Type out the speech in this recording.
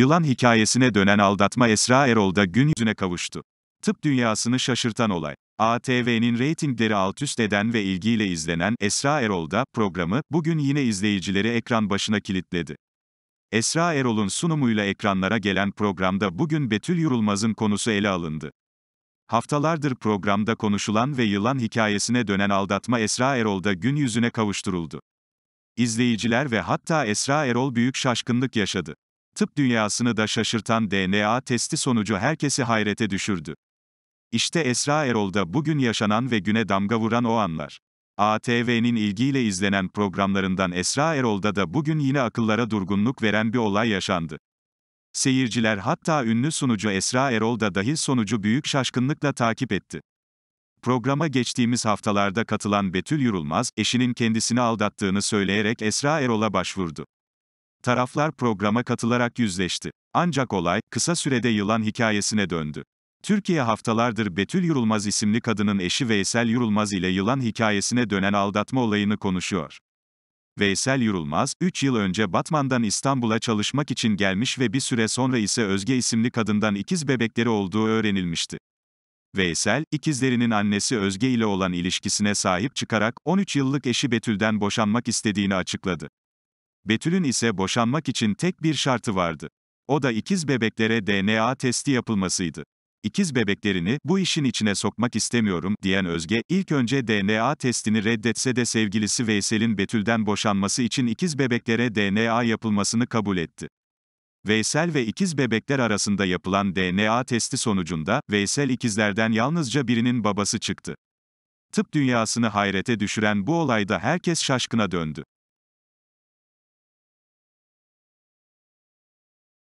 Yılan hikayesine dönen aldatma Esra Erol da gün yüzüne kavuştu. Tıp dünyasını şaşırtan olay. ATV'nin reytingleri alt üst eden ve ilgiyle izlenen Esra Erol da programı bugün yine izleyicileri ekran başına kilitledi. Esra Erol'un sunumuyla ekranlara gelen programda bugün Betül Yurulmaz'ın konusu ele alındı. Haftalardır programda konuşulan ve yılan hikayesine dönen aldatma Esra Erol da gün yüzüne kavuşturuldu. İzleyiciler ve hatta Esra Erol büyük şaşkınlık yaşadı. Tıp dünyasını da şaşırtan DNA testi sonucu herkesi hayrete düşürdü. İşte Esra Erol'da bugün yaşanan ve güne damga vuran o anlar. ATV'nin ilgiyle izlenen programlarından Esra Erol'da da bugün yine akıllara durgunluk veren bir olay yaşandı. Seyirciler hatta ünlü sunucu Esra Erol'da dahil sonucu büyük şaşkınlıkla takip etti. Programa geçtiğimiz haftalarda katılan Betül Yurulmaz, eşinin kendisini aldattığını söyleyerek Esra Erol'a başvurdu. Taraflar programa katılarak yüzleşti. Ancak olay, kısa sürede yılan hikayesine döndü. Türkiye haftalardır Betül Yurulmaz isimli kadının eşi Veysel Yurulmaz ile yılan hikayesine dönen aldatma olayını konuşuyor. Veysel Yurulmaz, 3 yıl önce Batman'dan İstanbul'a çalışmak için gelmiş ve bir süre sonra ise Özge isimli kadından ikiz bebekleri olduğu öğrenilmişti. Veysel, ikizlerinin annesi Özge ile olan ilişkisine sahip çıkarak 13 yıllık eşi Betül'den boşanmak istediğini açıkladı. Betül'ün ise boşanmak için tek bir şartı vardı. O da ikiz bebeklere DNA testi yapılmasıydı. İkiz bebeklerini bu işin içine sokmak istemiyorum diyen Özge, ilk önce DNA testini reddetse de sevgilisi Veysel'in Betül'den boşanması için ikiz bebeklere DNA yapılmasını kabul etti. Veysel ve ikiz bebekler arasında yapılan DNA testi sonucunda, Veysel ikizlerden yalnızca birinin babası çıktı. Tıp dünyasını hayrete düşüren bu olayda herkes şaşkına döndü.